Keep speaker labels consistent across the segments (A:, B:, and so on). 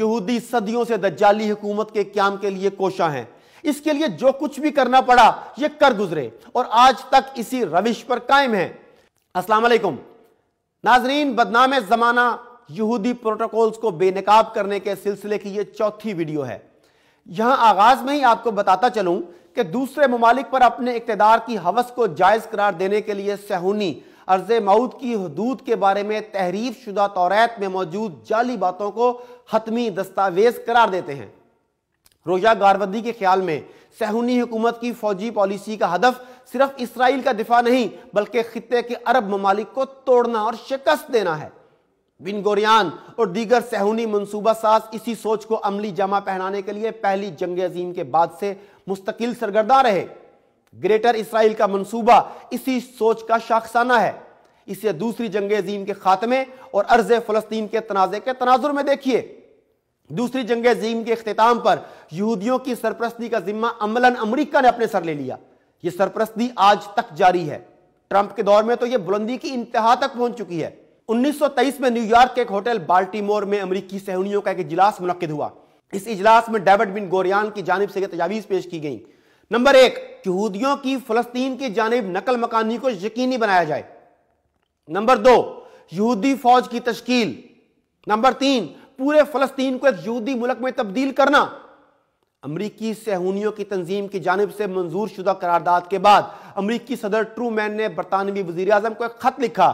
A: यहूदी सदियों से दज्जाली हुकूमत के क्याम के लिए कोशा हैं इसके लिए जो कुछ भी करना पड़ा ये कर गुजरे और आज तक इसी रविश पर कायम है अस्सलाम वालेकुम नाजरीन बदनाम जमाना यहूदी प्रोटोकॉल्स को बेनकाब करने के सिलसिले की ये चौथी वीडियो है यहां आगाज में ही आपको बताता चलूं कि दूसरे ममालिक पर अपने इकतदार की हवस को जायज करार देने के लिए सहूनी अर्ज मऊद की हदूद के बारे में तहरीफ शुदा तौरत में मौजूद जाली बातों को हतमी दस्तावेज करार देते हैं रोजा गारवदी के ख्याल में सहूनी हुकूमत की फौजी पॉलिसी का हदफ सिर्फ इसराइल का दिफा नहीं बल्कि खत्े के अरब ममालिक को तोड़ना और शिकस्त देना है बिन गोरियान और दीगर सहूनी मनसूबा साज इसी सोच को अमली जमा पहनाने के लिए पहली जंग अजीम के बाद से मुस्तकिल सरगर्दा रहे ग्रेटर इसराइल का मंसूबा इसी सोच का शाखसाना है इसे दूसरी जंग अजीम के खात्मे और अर्ज फलस्तीन के तनाज़े के तनाजुर में देखिए दूसरी जंग अजीम के अख्ताम पर यहूदियों की सरपरस्ती का जिम्मा अमलन अमरीका ने अपने सर ले लिया यह सरपरस्ती आज तक जारी है ट्रंप के दौर में तो यह बुलंदी की इंतहा तक पहुंच चुकी है 1923 में न्यूयॉर्क के एक होटल बाल्टीमोर में अमरीकी सहूनियों का एक इजलास मुनद हुआ इस इजलास में डेविड बिन गोरियान की जानब से यह तजावीज़ पेश की गई नंबर एक यहूदियों की फलस्तीन की जानब नकल मकानी को यकीनी बनाया जाए नंबर दो यहूदी फौज की तश्कील नंबर तीन पूरे फलस्तीन को एक यहूदी मुल्क में तब्दील करना अमरीकी सहूनियों की तंजीम की जानब से मंजूर शुदा करारदाद के बाद अमरीकी सदर ट्रू मैन ने बरतानवी वजी अजम को एक खत लिखा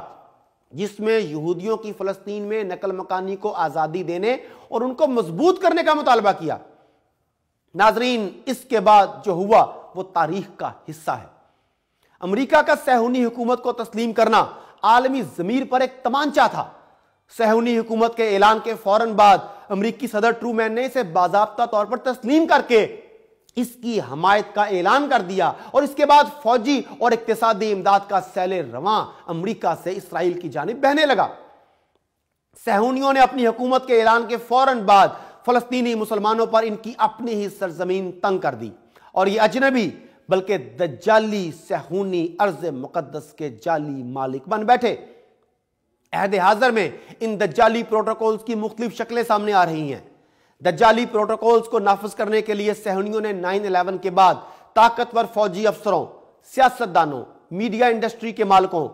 A: जिसमें यहूदियों की फलस्तीन में नकल मकानी को आज़ादी देने और उनको मजबूत करने का मुतालबा किया नाजरीन इसके बाद जो हुआ वो तारीख का हिस्सा है अमेरिका का सहूनी हुकूमत को तस्लीम करना आलमी जमीर पर एक तमांचा था सहूनी हुकूमत के ऐलान के फौरन बाद अमरीकी सदर ट्रूमैन ने इसे बाजाबता तौर पर तस्लीम करके इसकी हमायत का ऐलान कर दिया और इसके बाद फौजी और इकतदी इमदाद का सैले रवा अमरीका से इसराइल की जानब बहने लगा सहूनियों ने अपनी हुकूमत के ऐलान के फौरन बाद फलस्तीनी मुसलमानों पर इनकी अपनी ही सरजमीन तंग कर दी और ये अजनबी बल्कि जाली सहूनी अर्ज मुकदस के जाली मालिक बन बैठे अहद हाजर में इन दज्जाली प्रोटोकॉल्स की मुख्तलिफ शक्लें सामने आ रही हैं जाली प्रोटोकॉल्स को नाफज करने के लिए सहूनियों ने नाइन अलेवन के बाद ताकतवर फौजी अफसरों सियासतदानों मीडिया इंडस्ट्री के मालिकों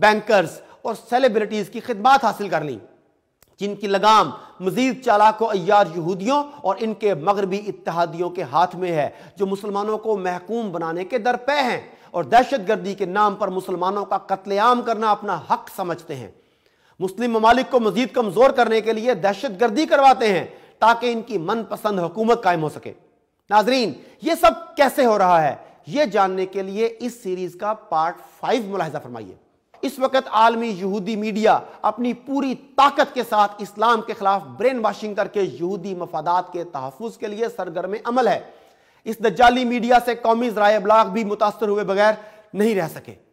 A: बैंकर्स और सेलिब्रिटीज की खिदमत हासिल कर ली जिनकी लगाम मजीद चालाको अयार यहूदियों और इनके मगरबी इतिहादियों के हाथ में है जो मुसलमानों को महकूम बनाने के दर पे हैं और दहशत गर्दी के नाम पर मुसलमानों का कत्लेआम करना अपना हक समझते हैं मुस्लिम ममालिक को मजीद कमज़ोर करने के लिए दहशत गर्दी करवाते हैं ताकि इनकी मनपसंद हुकूमत कायम हो सके नाजरीन ये सब कैसे हो रहा है ये जानने के लिए इस सीरीज़ का पार्ट फाइव मुलाहजा फरमाइए इस वक्त आलमी यहूदी मीडिया अपनी पूरी ताकत के साथ इस्लाम के खिलाफ ब्रेन वाशिंग करके यहूदी मफादात के तहफ़ के लिए सरगर्म अमल है इस दज्जाली मीडिया से कौमी जराए ब्लाग भी मुतासर हुए बगैर नहीं रह सके